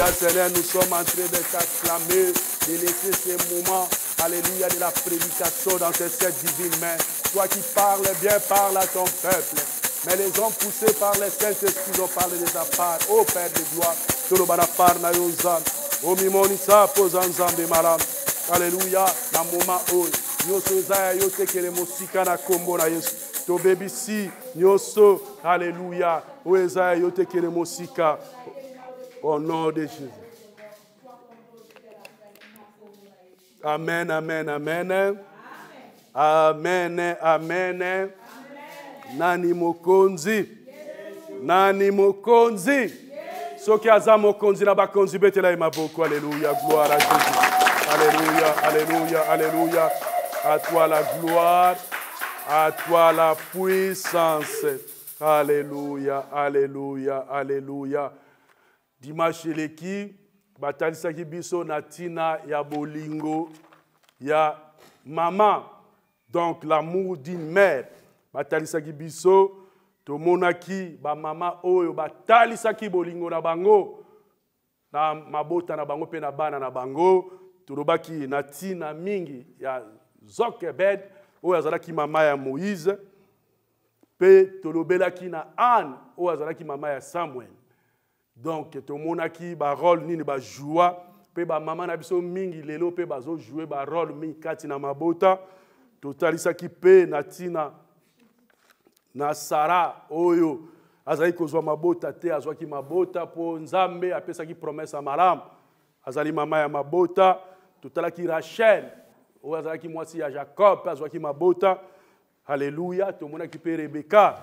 Alléluia, Seigneur, nous sommes en train de t'acclamer, de laisser ce moment, Alléluia, de la prédication dans tes sept divines mains. Toi qui parles bien, parle à ton peuple. Mais les hommes poussés par les Saint-Esprit ont parlé de ta part. Ô Père de gloire, Tolobanapar Nayozan, ô Mimonisa, Pozanzambe Malam. Alléluia, na moma oyo. Nyonso eza ya yo tekele mosika na kombo na Yesu. tobebisi nyonso aleluya oyo oh ya yo tekele mosika au nom de Jésus. Amen, amen, amen. Amen, amen. amen. Nani mokonzi. Nani mokonzi. soki aza la na bakonzi betela la maboko alléluia gloire à jésus alléluia alléluia alléluia à toi la gloire à toi la puissance alléluia alléluia alléluia dimanche eleki batalisaki biso na ntina ya bolingo ya mama donc l'amour d'une mère batalisaki biso tomonaki bamama oyo batalisaki bolingo na bango na mabota na bango mpe na bana na bango tolobaki na ntina mingi ya zokebed oyo azalaki mama ya moïse mpe tolobelaki na anne oyo azalaki mama ya samuel donc tomonaki barole nini bajwa mpe bamama na biso mingi lelo mpe bazojue barole mingi kati na mabota totalisaki mpe na ntina na sara oyo azali kozwa mabota te azwaki mabota mpo nzambe apesaki promese ya malamu azali mama ya mabota totalaki rachel oyo azalaki mwasi ya jacob mpe azwaki mabota haleluya tomonaki mpe rebeka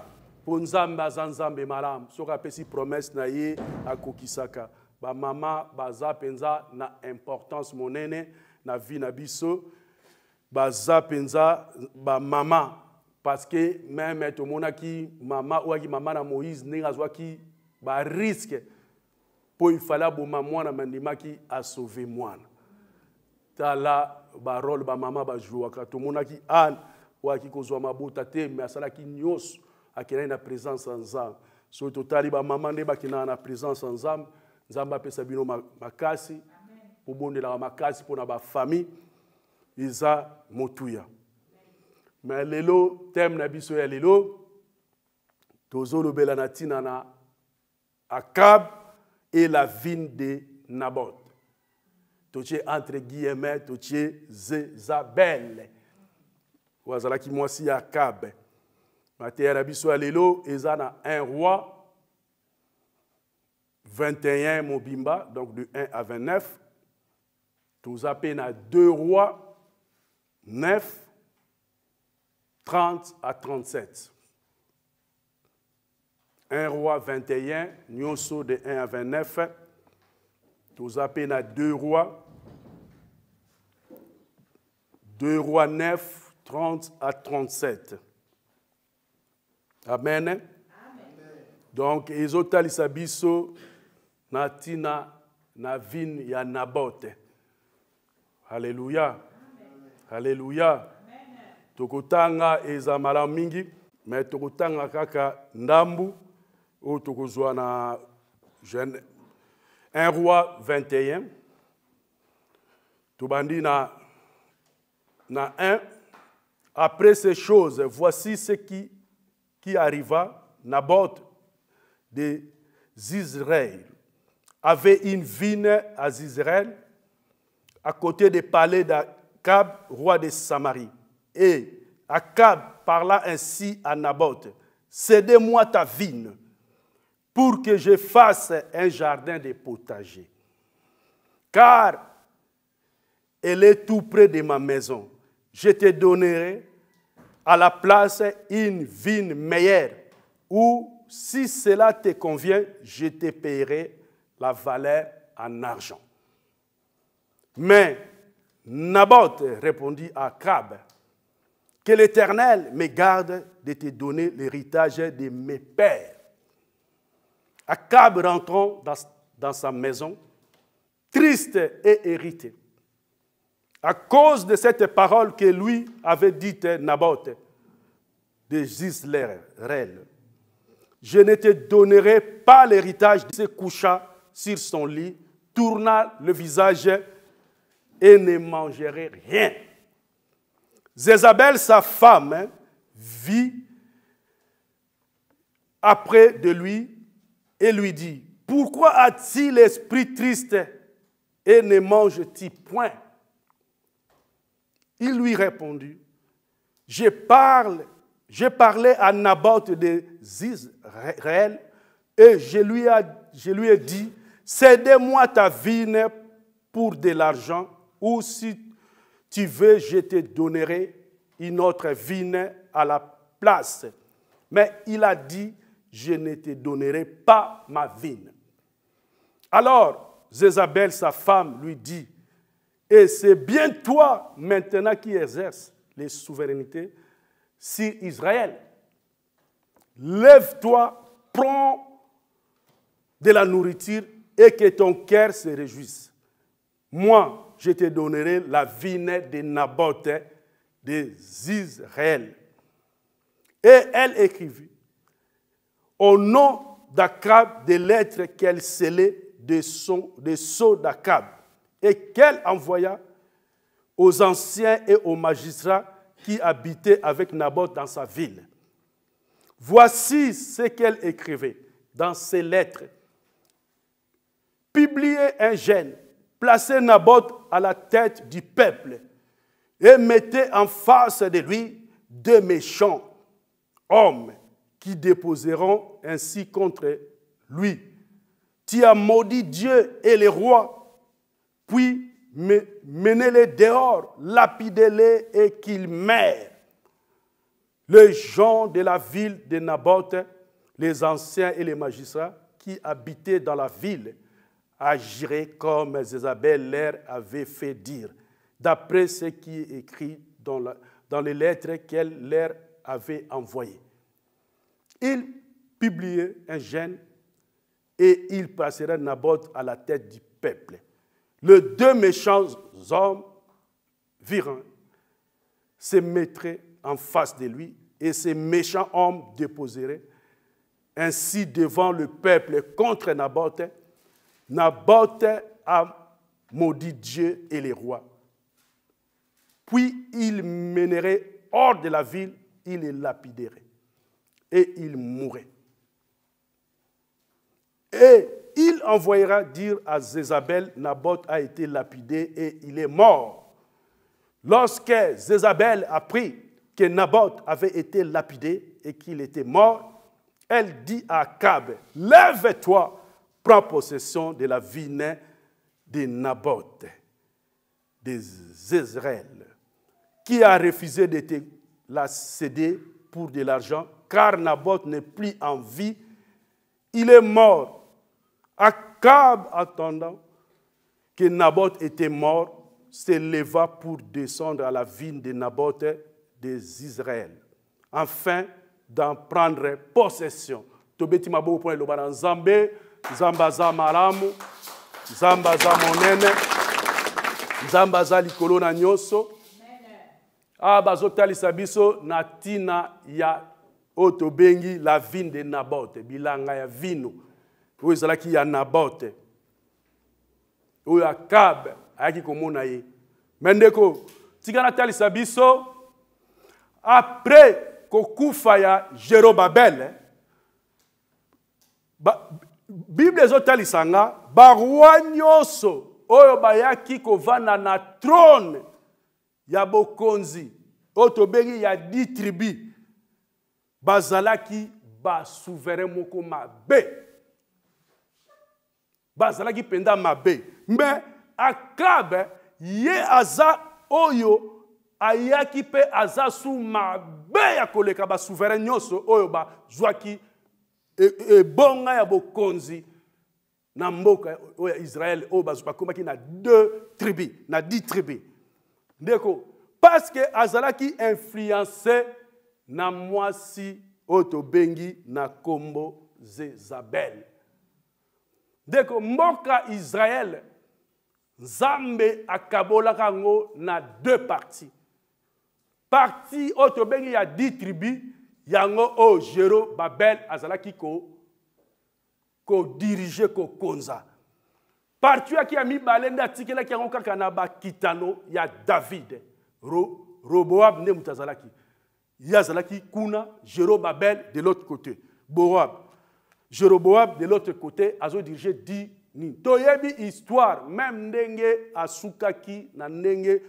mpo nzambe aza nzambe malamu soki apesi promese na ye akokisaka bamama baza mpenza na importance monene na vie na biso baza mpenza bamama parce que meme tomonaki mama oyo aki mama na moïse ndenge azwaki bariske mpo ifale aboma mwana mandimaki asauve mwana tala barole bamama bajwaka tomonaki ane oyo aki kozwa mabota te me asalaki nyonso akenai na présence ya nzambe soki totali bamama nde bakendaka na présence ya nzambe nzambe apesa bino makasi la makasi mpo na bafamille eza motuya Mais lelo teme na biso ya lelo tozolobela na ntina na akab et la vigne de naboth totie entre guillemet totie zezabel oyo azalaki mwasi ya akabe Ma lelo roi 21 mobimba donc de 1 à 29 à peine na deux rois, 9 30 à 37 Un roi 21 nyonso de 1 à 29 à peine na deux rois, deux rois 9, 30 à 37. Amen. Hein? Amen. Donc, ezotalisa biso na tina na vine ya Nabote. Alléluia. Alléluia. Tokotanga ezamala mingi, mais tokotanga kaka ndambu ou tokozwa na un roi 21 tobandi na na après ces choses voici ce qui qui arriva, Naboth des Israël, avait une vigne à Israël, à côté des palais d'Akab, roi de Samarie. Et Akab parla ainsi à Naboth, Cédez-moi ta vigne pour que je fasse un jardin de potager. Car elle est tout près de ma maison. Je te donnerai à la place une vigne meilleure, ou si cela te convient, je te paierai la valeur en argent. Mais Naboth répondit à Cab que l'Éternel me garde de te donner l'héritage de mes pères. Cab rentrant dans, dans sa maison, triste et hérité à cause de cette parole que lui avait dite Naboth de Gisler, Je ne te donnerai pas l'héritage. Il se coucha sur son lit, tourna le visage et ne mangerait rien. Zézabel, sa femme, hein, vit après de lui et lui dit, pourquoi as t il l'esprit triste et ne mange-t-il point il lui répondit, je parle, j'ai parlé à Naboth des réel, et je lui, je lui ai dit, cédez-moi ta vigne pour de l'argent ou si tu veux, je te donnerai une autre vigne à la place. Mais il a dit, je ne te donnerai pas ma vigne. Alors, Zézabel, sa femme, lui dit, et c'est bien toi maintenant qui exerce les souverainetés sur Israël. Lève-toi, prends de la nourriture et que ton cœur se réjouisse. Moi, je te donnerai la vigne de Naboth des Israël. Et elle écrivit au nom d'Akab des lettres qu'elle scellait de, son, d'Akab et qu'elle envoya aux anciens et aux magistrats qui habitaient avec Naboth dans sa ville. Voici ce qu'elle écrivait dans ses lettres. Publiez un gène, placez Naboth à la tête du peuple et mettez en face de lui deux méchants hommes qui déposeront ainsi contre lui. Tu as maudit Dieu et les rois puis menez-les dehors, lapidez-les et qu'ils meurent. Les gens de la ville de Naboth, les anciens et les magistrats qui habitaient dans la ville, agiraient comme Zézabel leur avait fait dire, d'après ce qui est écrit dans, dans les lettres qu'elle leur avait envoyées. Ils publiaient un gène et ils passeraient Naboth à la tête du peuple les deux méchants hommes virent se mettraient en face de lui et ces méchants hommes déposeraient ainsi devant le peuple contre Naboth. Naboth a maudit Dieu et les rois. Puis il mènerait hors de la ville, il les lapiderait et il mourrait. Et il envoyera dire à Zézabel, Naboth a été lapidé et il est mort. Lorsque Zézabel apprit que Naboth avait été lapidé et qu'il était mort, elle dit à cab lève-toi, prends possession de la vigne de Naboth, de Israël, qui a refusé de te la céder pour de l'argent, car Naboth n'est plus en vie, il est mort Akab, attendant que Naboth était mort, s'éleva pour descendre à la vigne de Naboth des Israël, afin d'en prendre possession. tobeti maboko mpo na eloba na nzambe nzambe monene Zambaza likolo na nyonso awa natina ya Otobengi, tobengi la vigne de Naboth, bilanga ya vino oyo ezalaki ya nabote oyo akabe ayaki komona ye me ndeko tikala talisa biso apres kokufa ya jerobabele bible ezotalisa nga barwa nyonso oyo bayaki kovanda na trone ya bokonzi oyo tobengi ya ditribu bazalaki basouverin moko mabe bazalaki mpenza mabe me akabe ye aza oyo ayaki pe aza su mabe ya koleka basouverin nyonso oyo bazwaki ebonga e, bonga ya bokonzi na mboka oyo ya israele oyo bakomaki na deux tribus na dix tribus ndeko parce que azalaki influence na mwasi oyo tobengi na nkombo Zézabel que Moka Israël, nzambe Akabola Kango na deux parties parti il y ya di tribus yango o jero babel azalaki ko ko konza. parti yaki a mis balenda atikelaki la kana kanaba Kitano ya David Ro, roboab ne mutazalaki. ya ye kuna jero babel de l'autre côté boab Jéroboam de l'autre côté a azo Toi, C'est une histoire même ndenge asukaki na ndenge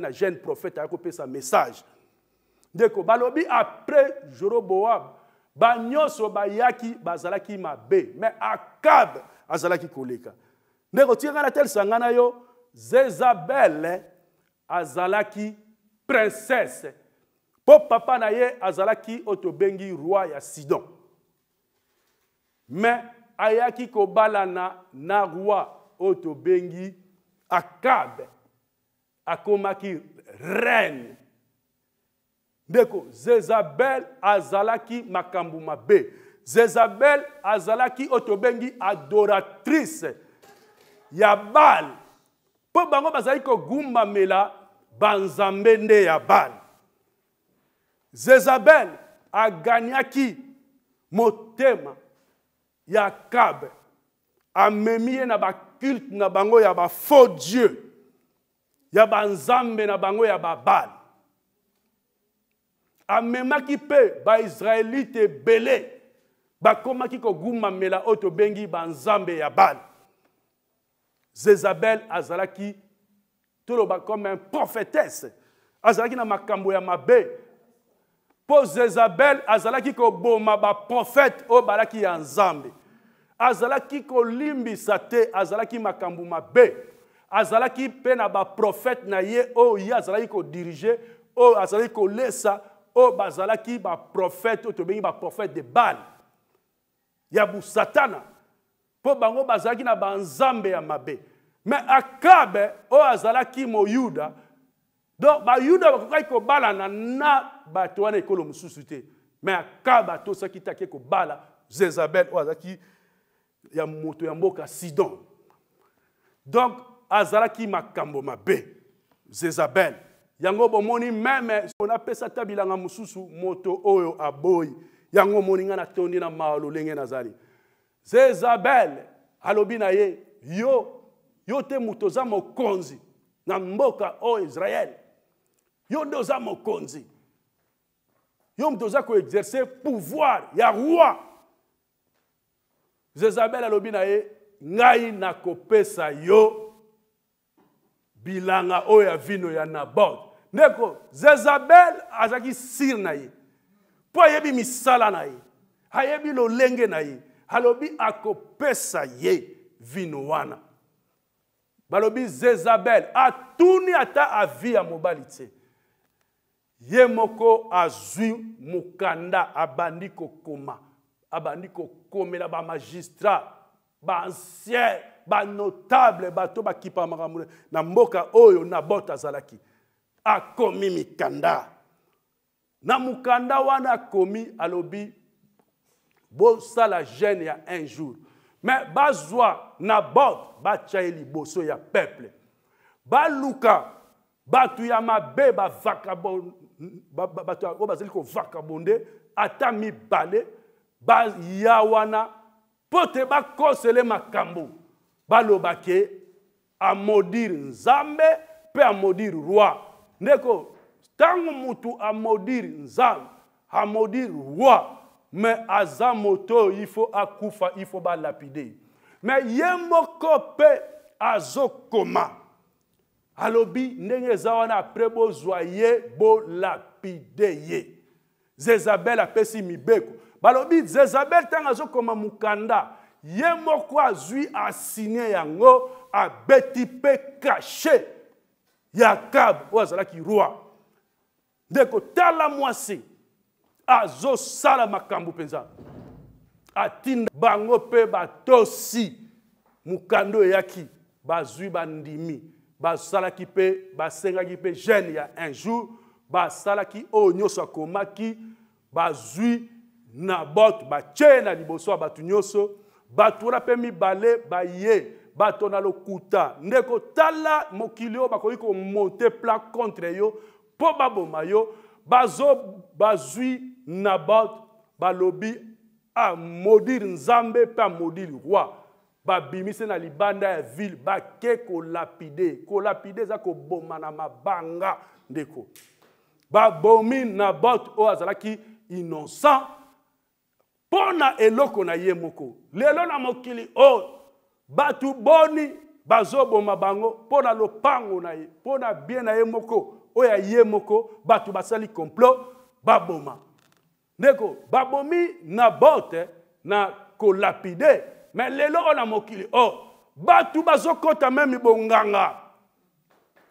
na jeune prophète copié message Deko, balobi après jéroboam banyosobayaki bayaki bazalaki mabe mais akab azalaki koleka ndeko Il na sangana yo zezabel azalaki princesse Pop papa na azalaki otobengi roi ya sidon me ayaki kobalana na roi oyo tobengi akabe akomaki reine ndeko zezabel azalaki makambo mabe zezabel azalaki oyo tobengi adoratrice ya bale mpo bango bazalaki kogumbamela banzambe nde ya bale zezabel aganyaki motema ya kabe amemi ye na baculte na bango ya bafaux dieu ya banzambe na bango ya babale amemaki mpe baisraelite ebele bakomaki kogumamela oyo tobengi banzambe ya bale zezabel azalaki toloba comme un prophétesse azalaki na makambo ya mabe mpo jezabel azalaki koboma baprofete oyo balaki ya nzambe azalaki kolimbisa te azalaki makambo mabe azalaki mpe na baprofete na ye oyo ye azalaki kodirige oyo azalaki kolesa oyo bazalaki baprofete oyo tobengi baprofete de bale ya busatana mpo bango bazalaki na banzambe ya mabe me akabe oyo azalaki moyuda donc bayuda bakokaki kobalana na bato wana ekolo mosusu te me aka bato osaki te ake kobala zezabel oyo oh, azalaki ya moto ya mboka sidon donc azalaki makambo mabe zezabel yango bomoni meme on apesa ta bilanga mosusu moto oyo aboyi yango omoni ngai natondi na mawa lolenge nazali zezabel alobi na ye yo yo te moto oza mokonzi na mboka oyo oh, israele yo nde oza mokonzi yo moto oza koexerce pouvoir ya roi jezabel alobi na ye ngai nakopesa yo bilanga oyo ya vino ya nabot ndeko jezabel azalaki sire na ye mpo ayebi misala na ye ayebi lolenge na ye alobi akopesa ye vino wana balobi jezabel atuni ata avi ya mobali te ye moko azwi mokanda abandi kokoma abandi kokomela bamagistrat baancien banotable bato bakipa makambo na mboka oyo nabot azalaki akomi mikanda na mokanda wana akomi alobi bosala gene ya un jour me bazwa nabot batya ye liboso ya peuple baluka bato ya mabe bavakabon bato oyo bazali kovakabonde ata mibale baya wana mpo te bakosele makambo balobake amodire nzambe mpe amodire roi ndeko ntango motu amodire nzambe amodire roi me aza moto oyo ifo akufa ifo balapide me ye moko mpe azokoma alobi ndenge eza wana apres bozwa ye bolapide ye zezabel apesi mibeko balobi zezabel ntango azokoma mokanda ye moko azwi asine yango abeti mpe kashe ya kabe oyo azalaki roi ndeko tala mwasi azosala makambo mpenza atinda bango mpe batosi mokanda oyaki bazwi bandimi bazalaki mpe basengaki mpe gene ya un jour basalaki oyo nyonso akomaki bazwi nabote batie na liboso ya bato nyonso bato wana mpe mibale baye bato na lokuta ndeko tala mokili oyo bakoki komonte plan contre yo mpo baboma yo bazo bazwi nabote balobi amodiri nzambe mpe amodiri roi babimisi na libanda ya ville bake kolapide kolapide eza koboma na mabanga ndeko babomi nabot oyo azalaki innocent mpo na eloko na ye moko lelo na mokili oyo bato boni bazoboma bango mpo na lopango na ye mpo na bien na ye moko oyo ye moko bato basali complot baboma ndeko babomi nabot eh, na kolapide me lelo oyo na mokili o oh, bato bazokɔta me mibonganga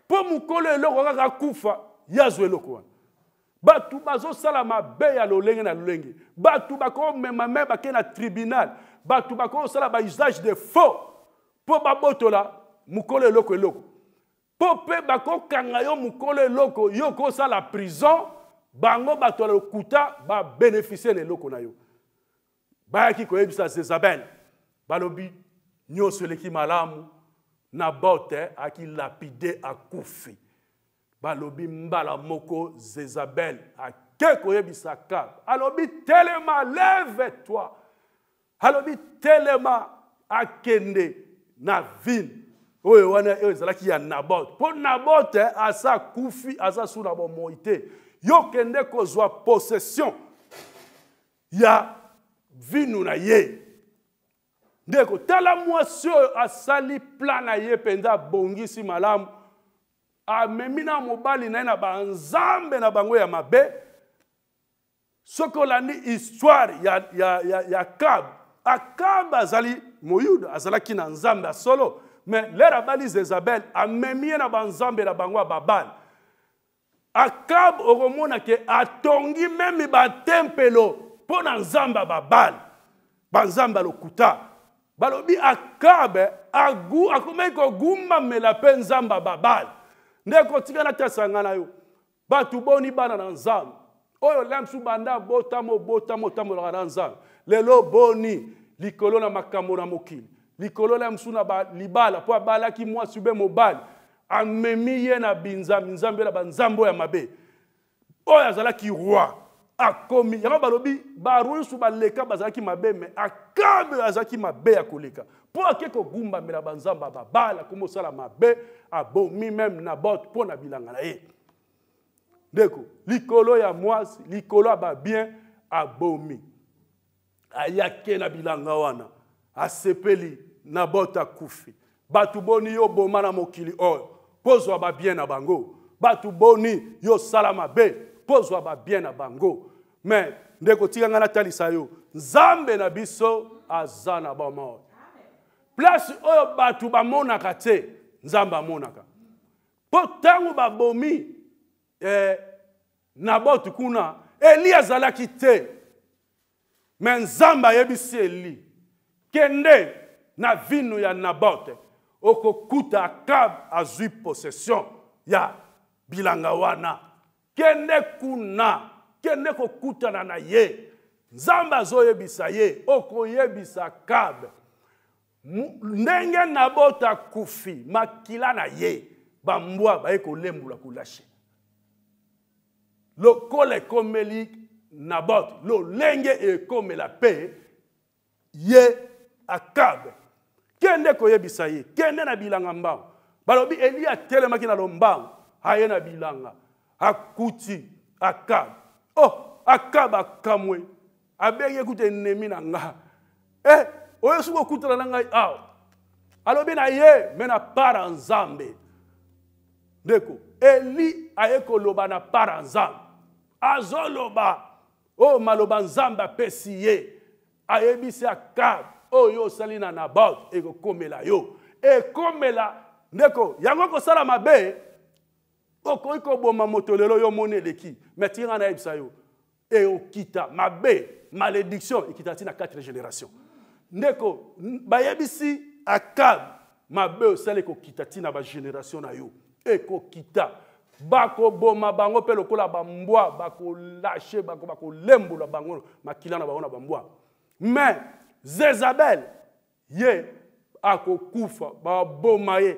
mpo mokolo eloko kaka kufa yazwa eloko wana bato bazosala mabe ya lolenge na lolenge bato bakomema me bakei na tribunal bato bakosala bausage de faux mpo babotola mokolo eloko eloko mpo mpe bakokanga yo mokolo eloko yo kosala prison bango bato ya lokuta babénéficie na eloko na yo bayaki koyebisa zezabele balobi nyonso eleki malamu nabot akilapide akufi balobi mbala moko zezabel ake koyebisa kaka alobi telema leve toi alobi telema akende na vine oyo wana oyo ezalaki ya nabot mpo nabot eh, aza akufi aza su na bomoi te yo kende kozwa possession ya vinu na ye ndeko tala mwasi oyo asali plan na ye mpenza abongisi malamu amemi na mobali na ye na banzambe na bango ya mabe soki olandi histoire ya, ya, ya, ya kab akab azali moyuda azalaki na nzambe ya solo me lere abali zezabel amemi ye na banzambe na bango ya babali akab okomona ke atongi memi batempelo mpo na nzambe ya babali banzambe ya lokuta balobi akabe agu akomaki kogumbamela mpe nzambe ababali nde kotika natasanga na yo bato boni bana na nzambe oyo lamsu banda botama obotama otambolaka na nzambe lelo boni likolo na makambo na mokili likolo lamsu na balibala mpo abalaki mwasi ube mobali amemi ye na binzambi nzambe na banzambe oyo ya mabe oyo azalaki roi akomi yango balobi barusu baleka bazalaki mabe me akabe azalaki mabe ya koleka mpo ake kogumbamela banzambe ya babala komi osala mabe abomi meme nabot mpo na bilanga na ye ndeko likolo ya mwasi likolo ya babien abomi ayake na bilanga wana asepeli nabot akufi bato boni yo boma na mokili oyo mpo zwa babien na bango bato boni yosala mabe pozwa babien na bango me ndeko tika ngai natalisa yo nzambe na biso aza na bomoi place oyo bato bamonaka te nzambe amonaka mpo ntango babomi eh, naboti kuna eli azalaki te me nzambe ayebisi eli kende na vino ya nabote okokuta akabe azwi possession ya bilanga wana kende kuna kende kokutana na ye nzambe azoyebisa ye okoyebisa kabe ndenge nabota kufi makila na ye bambwa baye kolembola kolashe lokola ekomeli nabot lolenge ekomela mpe ye akabe kende koyebisa ye kende na bilanga mbangu balobi eliya atelemaki na lombangu aye na bilanga akuti akabe oh akabe akamwe abeki ekuta enemi na nga e oyo soki okutana na ngai awa alobi na ye me na part ya nzambe ndeko eli aye koloba na part ya nzambe azoloba oyo oh, maloba nzambe apesi ye ayebisi akabe oyo oh, osali na nabot ekokomela yo ekomela ndeko yango kosala mabe okoki koboma moto lelo yo moni eleki me ntina nga nayebisa yo eokita mabe malédiction ekita ntina 4 génération ndeko bayebisi akab mabe osala ekokita ntina bagénération na yo ekokita bakoboma bango mpe lokola bambwa bakolashe bakolembola bango makila na bango na bambwa me zezabel ye akokufa baboma ye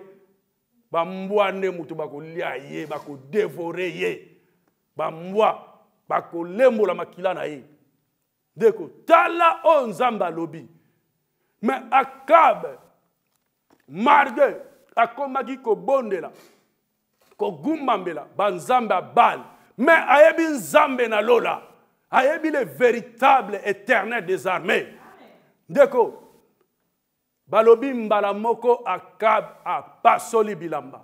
bambwa nde moto bakolia ye bakodevore ye bambwa bakolembola makila na ye ndeko tala oyo nzambe alobi me akabe marge akomaki kobondela kogumbambela banzambe ya bale me ayebi nzambe na lola ayebi le véritable éternel des armées ndeko balobi mbala moko akab apasoli bilamba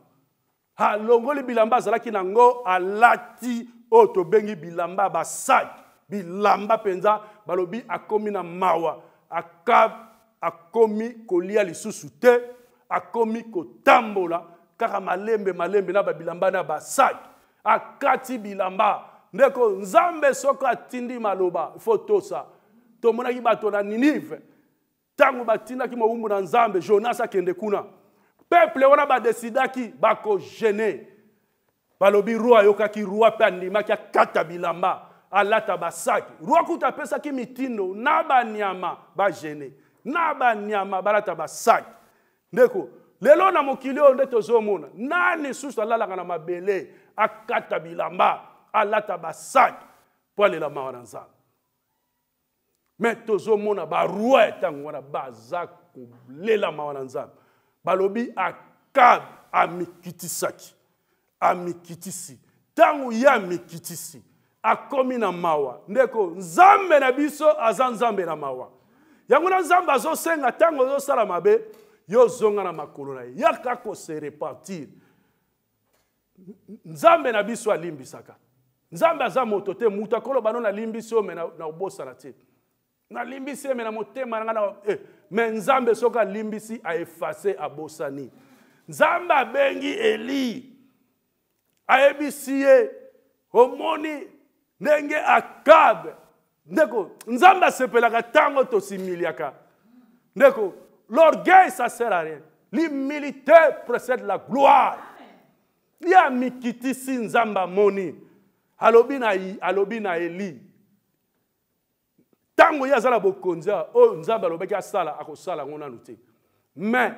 alongoli bilamba azalaki nango alati oyo tobengi bilamba ya basaki bilamba mpenza balobi akómi na mawa akab akómi kolia lisusu te akómi kotambola kaka malembe malembe na babilamba na basaki akati bilamba ndeko nzambe soki atindi maloba fo tosa tomonaki bato na ninive ntango batindaki mowumbu na nzambe jonas akende kuna peple wana badesidaki bakogene balobi roi ayokaki roi mpe andimaki akata bilamba alata basaki roi kuta apesaki mitindo na banyama bagene na banyama balata basaki ndeko lelo na mokili oyo nde tozomona nani susu alalaka na mabele akata bilamba alata basaki mpo alela mawa na nzambe me tozomona baroi ya ntango wana baza kolelama wana nzambe balobi akabe amikitisaki amikitisi ntango ye amikitisi akomi na mawa ndeko nzambe na biso aza nzambe na mawa yango na nzambe azosenga ntango ozosala mabe yo zonga na makolo na ye yaka kose repartir nzambe na biso alimbisaka nzambe aza moto te moto akoloba no nalimbisi yo me na obosana te na nalimbisi ye me na motema na ngai na eh, me nzambe soki alimbisi aefase abosani nzambe abengi eli ayebisi ye omoni ndenge akabe ndeko nzambe asepelaka ntango tosimiliaka ndeko l'orgueil ça sert à rien l'humilité précède la gloire ye amikitisi nzambe amoni alobi na, alobi na eli ntango ye aza na bokonzi oyo nzambe alobaki asala akosala yango nanu te me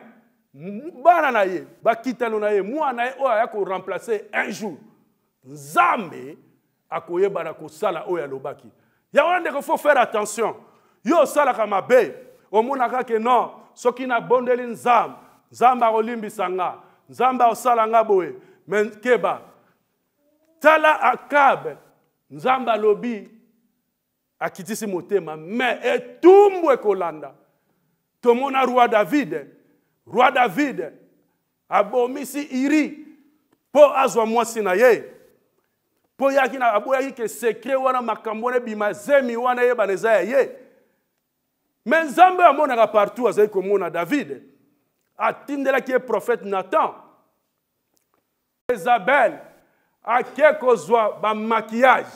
bana na ye bakitano na ye mwana ye oyo aya koremplace un jour nzambe akoyebana kosala oyo alobaki ya wana ndeko fo faire attention yo osalaka mabe omonaka ke non soki nabondeli nzambe nzambe akolimbisa nga nzambe akosala nga boye me keba tala akabe nzambe alobi akitisi motema me etumbu kolanda tomona roi David roi davide abomisi iri po azwa mwasi na ye mpo yaki na aboyaki ke sekre wana makambo bi ebima zemi wana eyebana eza ya ye me nzambe amonaka partout azali komona davide atindelaki ye prophète nathan isabel ake kozwa bamakiyage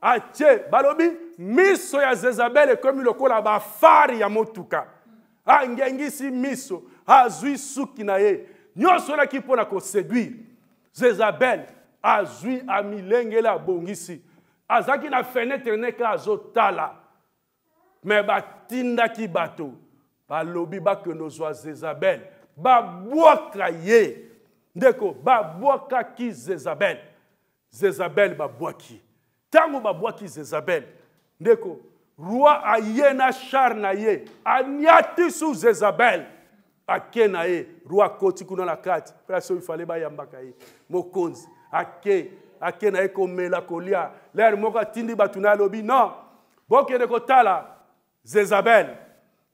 atie balobi miso ya zezabel ekomi lokola bafari ya motuka angengisi ah, miso ah, azwi suki na ye nyonso elaki mpo na koseduire zezabel azwi amilengele abongisi azalaki na fenetre neka azotala me batindaki bato balobi bakende ozwa zezabel babwaka ye ndeko babwakaki zezabel zezabel babwaki ntango babwaki zezabel ndeko roi aye na shar na ye ania ti so zezabel ake na ye roi akoti kuna na kati place oyo ifale bayambaka ye mokonzi ake ake na ye komela kolia lere moko atindi bato na alobi non bokende kotala zezabel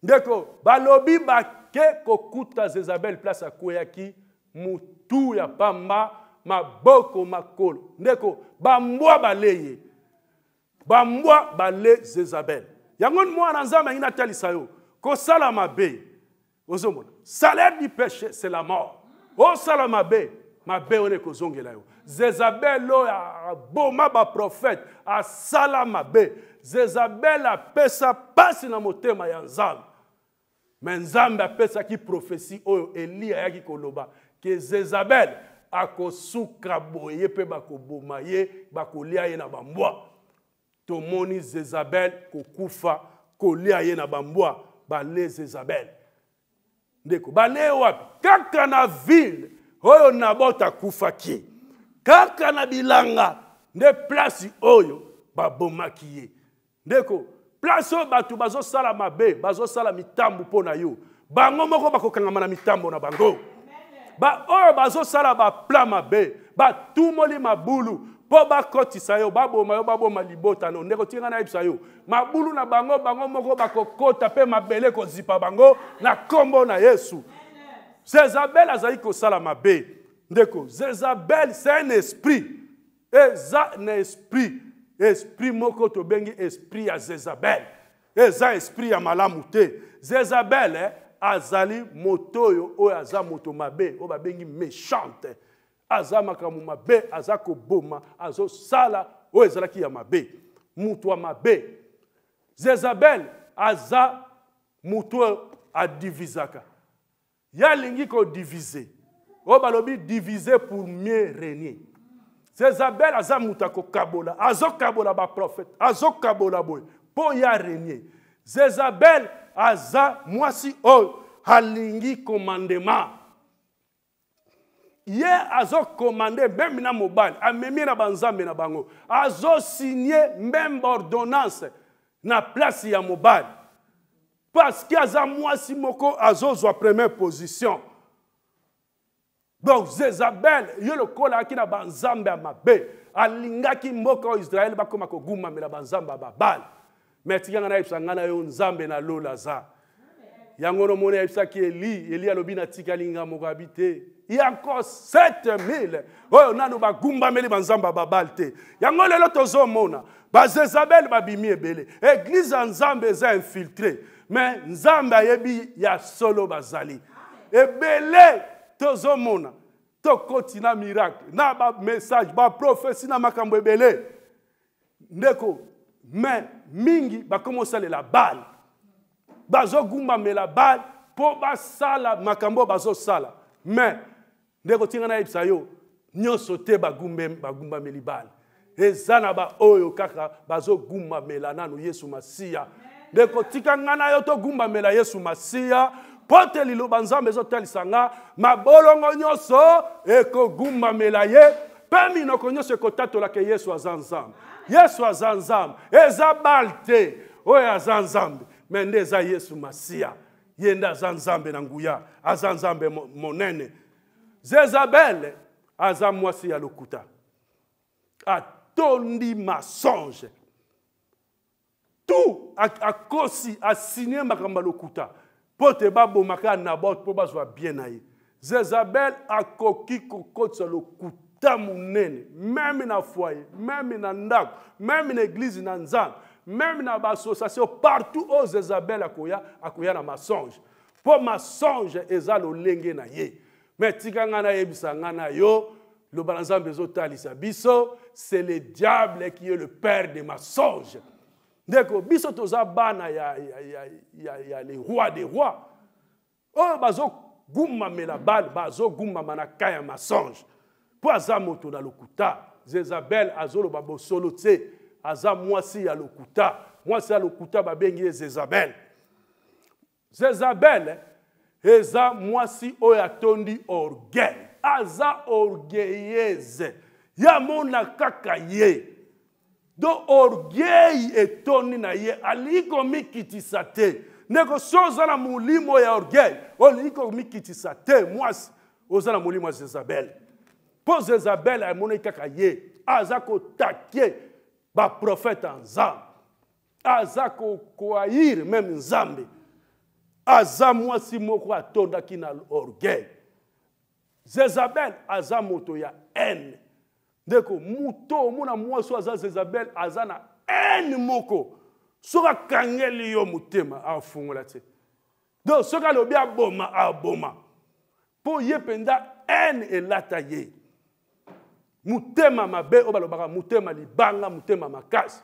ndeko balobi bake kokuta zezabel place akweyaki motu ya pamba maboko makolo ndeko bambwa bale ye bambwa bale zezabel yango mwana nzambe angi natalisa yo kosala mabe ozomona salaire du péché c'est la mort osala mabe mabe wana ekozongela yo zezabel oyo aboma baprofete asala mabe zezabel apesa mpasi na motema ya nzambe me nzambe apesaki profesi oyo eli ayaki koloba ke zezabel akosuka boye mpe bakoboma ye bakolia ye na bambwa tomoni zezabel kokufa kolia ye na bambwa bale zezabel ndeko bale ye wapi kaka na ville oyo nabot akufaki kaka na bilanga nde place oyo babomaki ye ndeko place oyo bato bazosala mabe bazosala mitambo mpo na yo bango moko bakokangama na mitambo na bango baoyo bazosala baplan mabe batumoli mabulu mpo bakotisa yo baboma yo baboma libotano ndeko tinga nayebisa yo mabulu na bango bango moko bakokota mpe mabele kozipa bango na nkombo na yesu zezabel azali kosala mabe ndeko zezabel c'est un esprit eza na esprit esprit moko tobengi esprit ya zezabel eza esprit ya malamu te zezabel eh, azali moto oyo oyo aza moto mabe oyo babengi méchante aza makambo mabe aza koboma Sala o ezalaki ya mabe moto ya mabe zezabel aza a adivizaka ya ye alingi kodivize oyo balobi divize pour mieux régner zezabel aza kabola akokabola azokabola baprofete azokabola boy mpo ya Zézabel zezabel aza mwasi oyo alingi commandement ye azokomande même na mobali amemi na banzambe na bango azosinye même ordonnance na place ya mobali parceke aza mwasi moko zo première position donc zezabel ye kola aki na banzambe alinga mabe moko mboka oyo israele bakóma kogumamela banzambe ya babali mais etikanga nayebisa ngai na yo nzambe nalola aza yango no moni ayebisaki eli eli alobi natikali nga moko abi te ye encore 7000 oyo nano bagumbameli banzambe ya babali te yango lelo tozomona bazezabeli babimi ebele eglize ya nzambe eza infiltre me nzambe ayebi ya solo bazali ebele tozomona tokoti na miracle na bamessage baprofesi na makambo ebele ndeko me mingi bakoma osalela bale bazogumbamela bale mpo basala makambo bazosala me ndeko ntinga nayebisa yo nyonso te bagumbameli bale eza na baoyo kaka bazogumbamela nanu yesu masiya ndeko tika ngai na yo togumbamela yesu masiya mpo te liloba nzambe ezotalisa nga mabolongo nyonso ekogumbamela ye mpe minoko nyonso ekotatolaka yesu aza nzambe yesu aza nzambe eza bale te oyo aza nzambe me nde eza yesu masiya ye nde aza nzambe na nguya aza nzambe monene zezabele aza mwasi ya lokuta atondi masonge tu akosi asinie makambo ya lokuta mpo te babomaka ya nabot mpo bazwa bien na ye zezabel akoki kokotisa lokuta monene meme na foyer meme na ndako meme na eglize na nzambe même na association partout aux Isabelle akoya akoya na masonge po masonge eza lolenge na ye mais tika nga na yebisa na yo le balanzambe ezotalisa biso c'est le diable qui est le père des masonges Donc, biso toza bana ya, ya, ya, ya, ya le roi des rois oh, bazo bazogumamela bale bazogumama na kai ya masonge mpo pour moto na lokuta zezabel babo solo tse. aza mwasi ya lokuta mwasi ya lokuta babengi ye zezabel zezabel eza mwasi oyo atondi orgueil aza orgueillese yamona kaka ye do orgueil etondi na ye alingi komikitisa te ndeko so oza na molimo ya orgueil olingi komikitisa te mwasi oza na molimo ya zezabel mpo zezabel amonaki kaka ye aza kotake baprofete ya nzambe aza kokoayire meme nzambe aza mwasi moko atondaki na orgueil zezabel aza moto ya ene ndeko moto omona mwasi oyo aza zezabel aza na ene moko soki akangeli yo motema afungola te don soki alobi aboma aboma mpo ye mpenza ene elata ye motema mabe oyo balobaka motema libanga motema makasi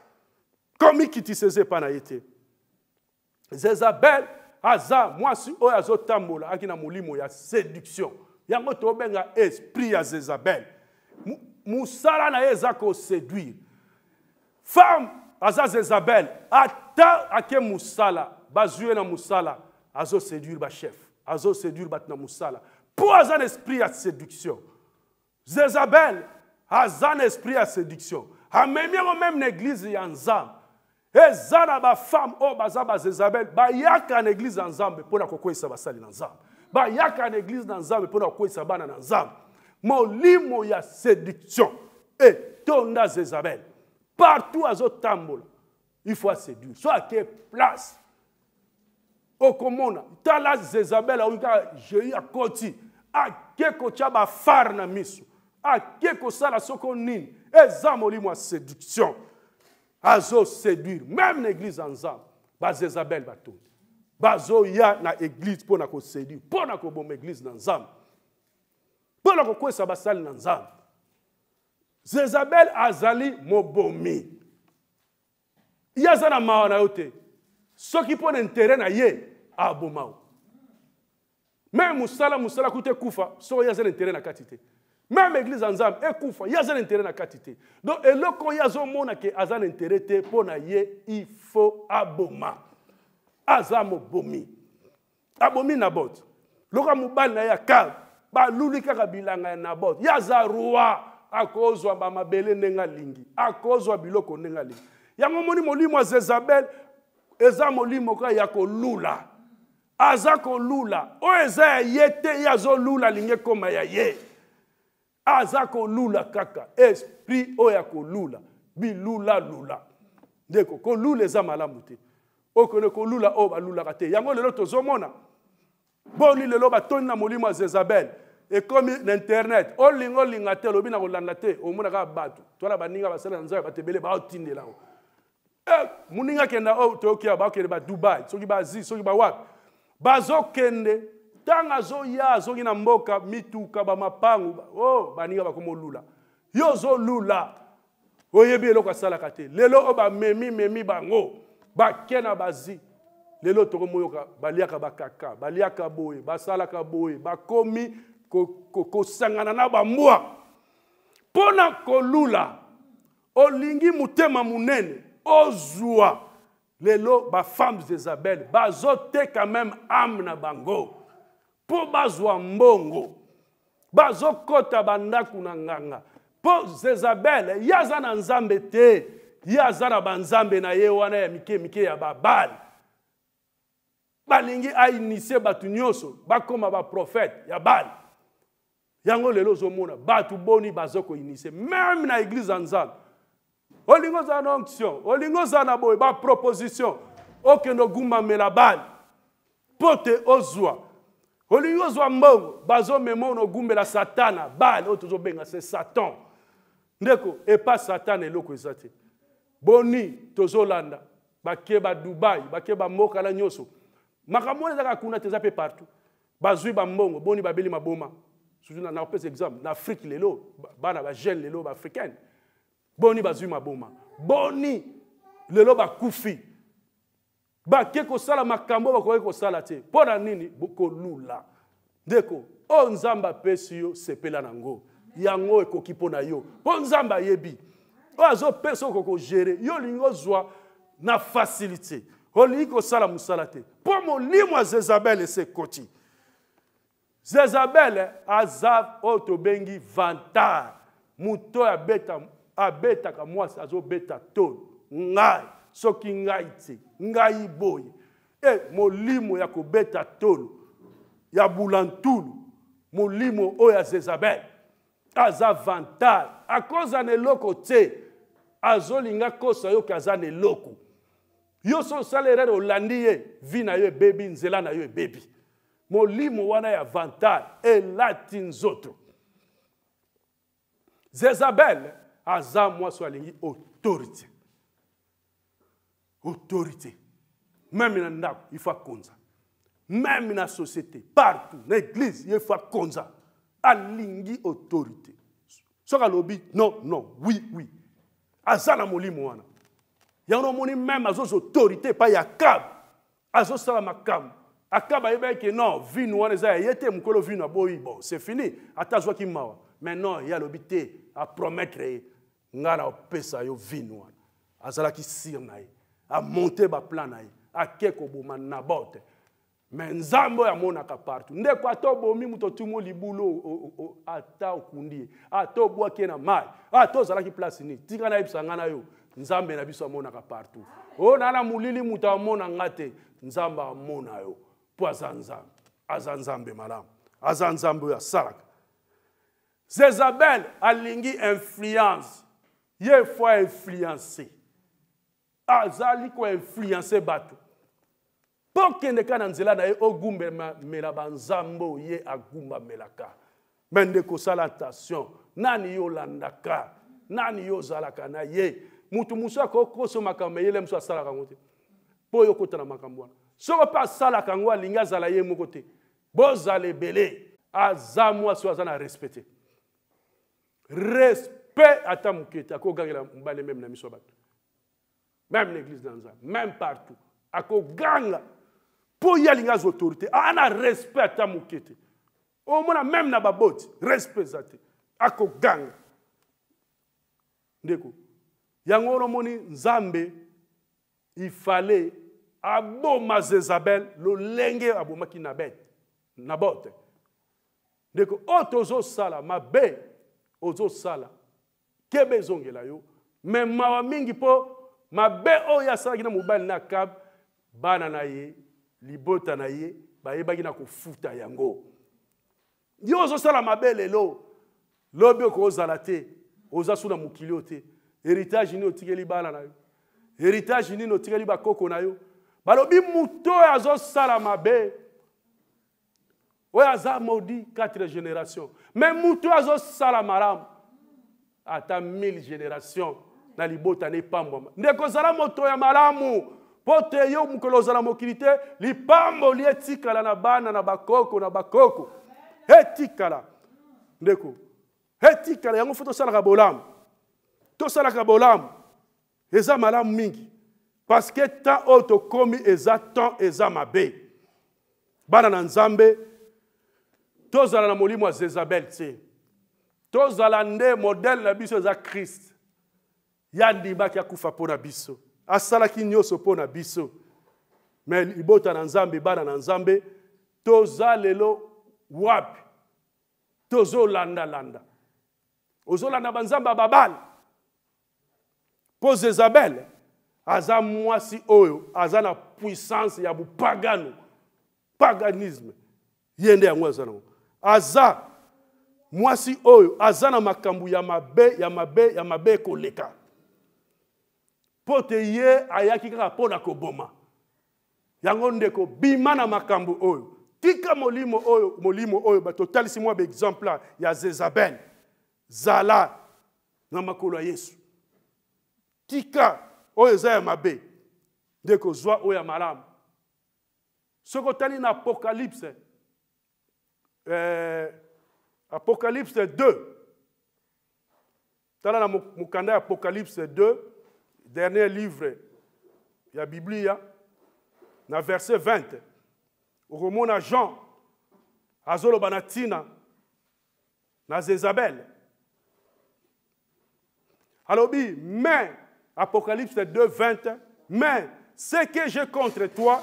komikitiseze epai na Zézabel, te zezabel aza mwasi oyo oh, azotambola aki na molimo ya séduction yango tobenga esprit à zezabel Musala na ye eza koséduire femme aza Zézabel ata ake musala moussala, Azo na ma chef, bachef azoséduire bato na musala. mpo esprit à séduction Zézabel aza esprit à séduction amemi yango meme na eglize ya ba eza na bafame oyo baza en bayaka na eglize ya nzambe mpo na en basali na nzambe bayaka na eglize na pour mpo na kokweyisa bana na nzambe molimo ya séduction tonda zezabel partout azotambola il faut Soit so quelle place okomona oh, tala zezabel aoyi kaka jei koti akeko kotya bafare na misu ake kosala soko nini eza molimo ya séduction séduire, même l'Église en ya nzambe batondi bazoya na église mpo na koséduire mpo na koboma église na ko mpo na kokwesa basali azali mobomi ye aza na mawa na yo te soki na intere na ye aboma o me mosala mosala kuti ekufa soki ye aza na intere meme eglize ya nzambe ekufa ye aza na intere na kati te donc eloko oyo azomona ke aza na intere te mpo na ye ifo aboma aza mobomi abomi nabot loka mobali na ye akabe baluli kaka bilanga ya nabot ye aza roi akozwa bamabele ndenge alingi akozwa biloko ndenge alingi yango omoni molimo ya zezabel eza molimo kaka ya kolula aza kolula oyo eza ya ye te ye azolula alingi ekóma ya ye aza kolula kaka esprit oyo akolula bilulalula ndeko kolula eza malamu te okende kolula oyo balulaka te yango lelo tozomona boni lelo batondi na molimo ya zezabel ekomi na internet olinga olinga te olobi na kolanda te omonaka bato twala baninga basala na nzambe bato ebele baotindela o eh, moninga akenda oyo toyokia baokende badubai soki bazi soki bawapi bazokende ntango azoya azongi na mboka mituka bamapangu o oh, baninga bakomolula yo ozolula oyebi eloko asalaka te lelo oyo bamemi memi bango bake na bazi lelo tokomoyoka baliaka bakaka baliaka boye basalaka boye bakomi kosangana na bambwa mpo na kolula olingi motema monene ozwa lelo bafemme zezabel bazoteka meme ame na bango mpo bazwa mbongo bazokɔta bandako na nganga mpo zezabele ye aza na nzambe te ye aza na banzambe na ye wana ya mike mike ya babali balingi ainisie bato nyonso bakóma baprofete ya bali yango lelo ozomona bato boni baza koinisie meme na eglize ya nzambe olingi ozala na onction olingi ozala na boye baproposition okende ogumbamela bali mpo te ozwa olingi ozwa mbongo bazomema ono ogumbela satana bale oyo tozobenga se satan ndeko epa satana eloko eza te boni tozolanda bake badubai bake bamokala nyonso makambo wana ezaka kuna te eza mpe partout bazwi bambongo boni babeli maboma surtout na napesa exemple na afrique lelo bana bajeune lelo baafrikaine boni bazwi maboma boni lelo bakufi bake kosala makambo bakoki kosala te mpo na nini bokolula ndeko oyo oh nzambe apesi yo sepela nango yango ekoki mpo na yo mpo nzambe ayebi oyo azopesa oko kogere yo olingi ozwa na fasilité olingi kosala mosala te mpo molimo ya zezabel ese ekoti zezabel aza oyo tobengi vantar moto oyo abetaka mwasi azobeta tolo ngai soki ngai te ngai boye e molimo ya kobeta tolo ya bulantulu molimo oyo ya zezabel aza vantage akoza na eloko te azolinga kosa yoki aza na eloko yo so osala erere olandi ye vi na yo ebebi nzela na yo ebebi molimo wana ya vantage elati nzoto zezabel aza mwasi oyo alingi autorité autorité. Même dans il faut konza. Même dans la société, partout, dans l'église, il faut ça. Alingi autorité. Soka lobi, non, non, oui, oui. Azana molimo wana. yango y a azozwa autorité pas epai ya à azosala makambo akabe ayebi ayeke non vino wana eza ya ye te mokolo vino vie, bon c'est fini ata azwaki mawa mais non ye il y a un ngai na opesa yo vino wana qui sire na ye amonte baplan na ye ake koboma nabote me nzambe oyo amonaka partout ndeko ata obomi moto otumu libulu ata okundi ye ata obwaki ye na mai ata ozalaki place nini tika nayebisa ngai na yo nzambe na biso amonaka partout oyo oh, naa na molili moto amona nga te nzambe amona yo mpo aza nzambe aza nzambe malamu aza nzambe oyo asalaka zezabel alingi influence ye fo ainfluence azali koinfluence bato mpo kendeka na nzela na ye ogumbamela banzambe oye agumbamelaka me ndeko osala tension nani yo olandaka nani yo ozalaka na ye motu mosusu akokoso makambo eyele mosusu asalaka yango te mpo oyo okota na makambo wana soki mpe asalaka yango alingi azala ye moko te bozala ebele aza mwasi oyo aza na respect te respect ata moke te akogangela mobali meme na miso ya bato même l'église dans ça, même partout. À gang, pour y aller les autorités, ah, on a respect à ta mouquette. Au moins, même dans ma botte, respect à ta. À gang. Ndeko. Yango romoni nzambe, il fallait aboma Zezabel, lo lenge aboma ki nabet. Nabote. Ndeko, oto zo sala, mabe, ozo sala. Kebe zongela yo. Mais mawa mingi po mabe oyo asalaki na mobali na kab bana na ye libota na ye bayebaki na kofuta yango yo ozosala mabe lelo lobi okozala te oza su na mokili oyo te héritage nini otikeli bana na yo héritage nini otikeli bakoko na yo balobi moto oyo azosala mabe oyo aza maudi 4 génération me moto oyo azosala malamu ata 1000 génération na libota na epambwama ndeko ozala moto ya malamu yo lipambo lietikala na bana na bakoko na bakoko etikala ndeko etikala yango fo tosalaka bolamu tosalaka bolam. eza malamu mingi parce que ta auto komi eza temps eza mabe bana na nzambe tozala na molimo ya zezabel te tozala nde modele na biso eza ye andimaki akufa mpo na biso asalaki nyonso mpo na biso me libota na nzambe bana na nzambe toza lelo wapi tozolandalanda ozolanda banzambe ya babale mpo zezabele aza mwasi oyo aza na puissance ya bopagano paganisme ye nde yango aza nango aza mwasi oyo aza na makambo ya mabe ya mabe ya mabe koleka mpo te ye ayaki kaka mpo na koboma yango ndeko bima na makambo oyo tika molimo oyo molimo oyo bato talisi mwa baexemplare ya zezabel zala na makolo ya yesu tika oyo eza ya mabe nde kozwa oyo ya malamu soki otali na apokalypse eh, apokalypse 2 tala na mokanda ya apokalypse 2 dernier livre, il y a Biblia, verset 20, à Jean à na à Zézabel. Alors, mais, Apocalypse 2, 20, mais ce que j'ai contre toi,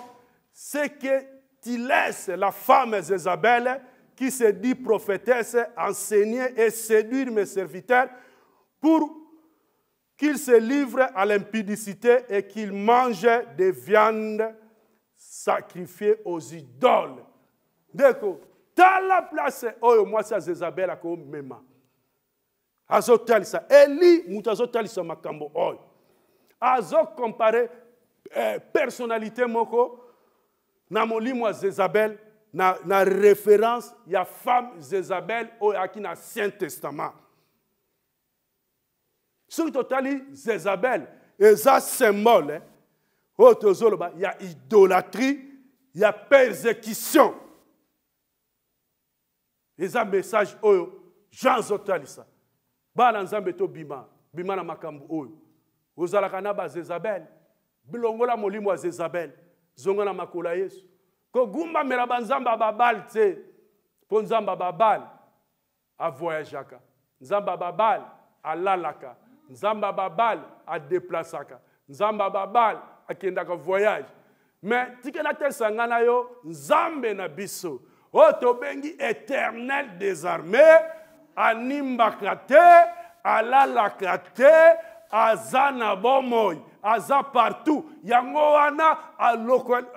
c'est que tu laisses la femme Zézabel, qui se dit prophétesse, enseigner et séduire mes serviteurs pour qu'il se livre à l'impudicité et qu'il mange des viandes sacrifiées aux idoles. Deko, la place Oh, moi c'est oyo mwasi ya Zezabel akomema ça. eli moto azotalisa makambo oh. Azot comparé eh, personnalité moko na molimo ya Zézabel. na, na référence a femme Zézabel Zezabel à qui na Saint Testament soki totali zezabel eza symbole oyo oh, tozoloba ya idolatrie ya persécution eza message oyo oh, jean azotalisa bana nzambe tobima bima na makambo oyo oh, ozalaka na bazezabel bilongola molimo ya zezabel zonga na makolo ya yesu kogumbamela banzambe ya babale te mpo nzambe ya babale avoyageaka nzambe ya babale alalaka nzambe ababale adeplasaka nzambe ababale akendaka voyage me tikenda te esanga na yo nzambe na biso oyo tobengi éternel des armées animbaka te alalaka te aza na bomoi aza partout yango wana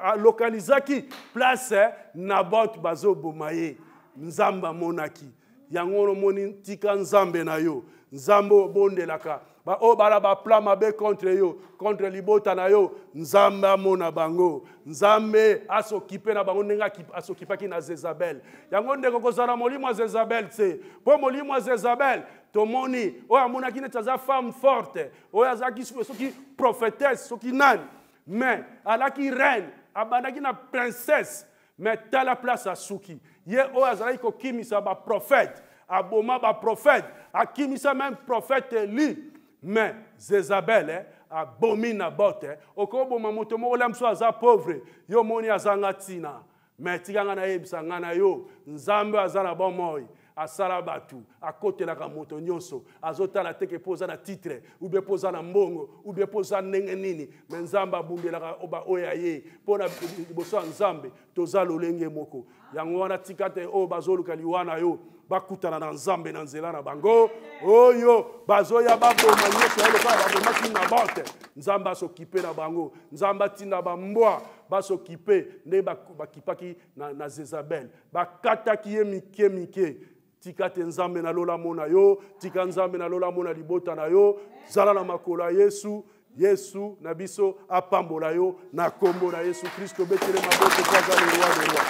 alokalizaki place na bato bazoboma ye nzambe amonaki yango omoni tika nzambe na yo nzambe obondelaka baoyo bala baplan mabe contre yo contre libota na yo nzambe amona bango nzambe asokipe na bango ndenge asokipaki na zezabel yango ndeko kozala molimo ya zezabel te mpo molimo ya zezabel tomoni oyo amonaki neti aza femme forte oyo azalaki soki prophétesse soki nani mais alaki reine abandaki na princesse mais tala place asuki ye oyo azalaki kokimisa baprofete aboma baprofete akimisa même prophète eli me zezabele abomi nabote okoboma moto moko lia mosusu aza pauvre yo omoni azanga ntina me tika ngai nayebisa ngai na yo nzambe aza na bomoi asala bato akotelaka moto nyonso azotala teke mpo oza na titre ubie mpo oza na mbongo ubie mpo oza ndenge nini me nzambe abundelaka baoyo aye mpo na liboso ya nzambe toza lolenge moko yango wana tika te oyo bazoluka liwa na yo bakutana na nzambe na nzela na bango oyo bazoya baboma nyonso ya lokola babomaki na bote nzambe asokipe na bango nzambe atinda bambwa basokipe nde bakipaki na, na zezabel bakataki ye mike mike tika te nzambe nalola mo na yo tika nzambe nalola mo na libota na yo zala na makolo ya yesu yesu na biso apambola yo na nkombo na yesu kristo obetele maboko po aza leroi leroi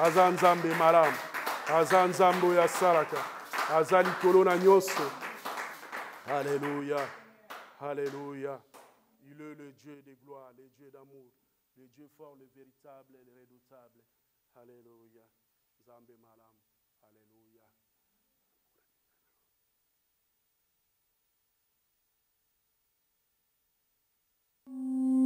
aza nzambe malamu aza nzambe ya asalaka aza likolo na nyonso alléluia alléluia il est le dieu de gloire le dieu d'amour le dieu fort le véritable le redoutable alléluia nzambe malam. alléluia